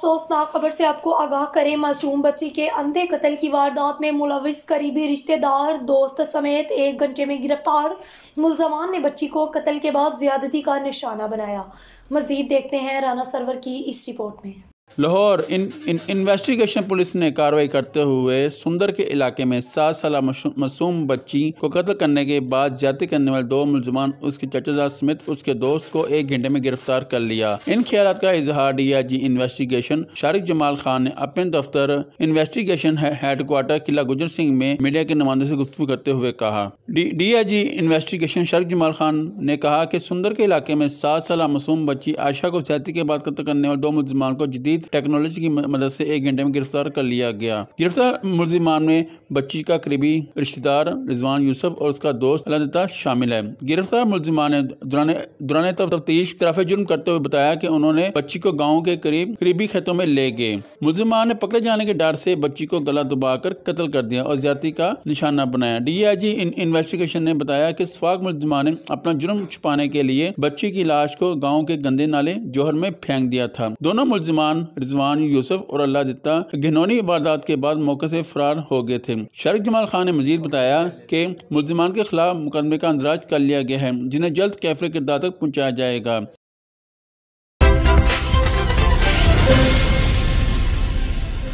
अफसोसनाक खबर से आपको आगाह करें मासूम बच्ची के अंधे कत्ल की वारदात में मुलविस करीबी रिश्तेदार दोस्त समेत एक घंटे में गिरफ्तार मुलजमान ने बच्ची को कत्ल के बाद ज्यादती का निशाना बनाया मजीद देखते हैं राना सरवर की इस रिपोर्ट में लाहौर इन, इन इन्वेस्टिगेशन पुलिस ने कार्रवाई करते हुए सुंदर के इलाके में सात साल मासूम बच्ची को कत्ल करने के बाद ज्यादा करने वाले दो मुलजमान उसके चचाजा समेत उसके दोस्त को एक घंटे में गिरफ्तार कर लिया इन ख्याल का इजहार D I G investigation Shariq Jamal Khan ने अपने दफ्तर इन्वेस्टिगेशन हेडक्वार्टर किला गुजर सिंह में मीडिया के नुमाइंदों से गुफ्तु करते हुए कहा D D I G investigation Shariq Jamal Khan ने कहा कि सुंदर के इलाके में सात साल मासूम बच्ची आशा को ज्यादा के बाद कत्ल करने और दो मुलजमान को जदीद टेक्नोलॉजी की मदद से एक घंटे में गिरफ्तार कर लिया गया गिरफ्तार मुलजमान में बच्ची का करीबी रिश्तेदार रिजवान यूसुफ और उसका दोस्त अलदा शामिल है गिरफ्तार मुलजमान ने दौरान तफ्तीश तरफ जुर्म करते हुए बताया की उन्होंने बच्ची को गाँव के करीब करीबी खेतों में ले गए मुलजमान ने पकड़े जाने के डर से बच्ची को गला कर कत्ल कर दिया और ज्यादा का निशाना बनाया डी आई जी इन्वेस्टिगेशन ने बताया कि स्वाग मुलजमान ने अपना जुर्म छुपाने के लिए बच्ची की लाश को गाँव के गंदे नाले जोहर में फेंक दिया था दोनों मुलजमान रिजवान यूसुफ और अल्लाह दत्ता घिनौनी वारदात के बाद मौके से फरार हो गए थे शरक जमाल खान ने मजीद बताया कि मुलजमान के खिलाफ मुकदमे का अंदराज कर लिया गया है जिन्हें जल्द कैफे किरदार तक पहुँचाया जाएगा